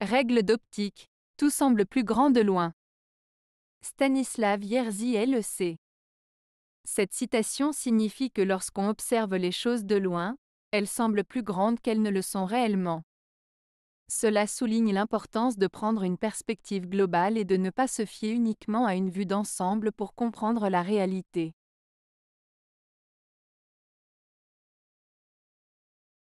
Règle d'optique. Tout semble plus grand de loin. Stanislav Yerzy LEC. Cette citation signifie que lorsqu'on observe les choses de loin, elles semblent plus grandes qu'elles ne le sont réellement. Cela souligne l'importance de prendre une perspective globale et de ne pas se fier uniquement à une vue d'ensemble pour comprendre la réalité.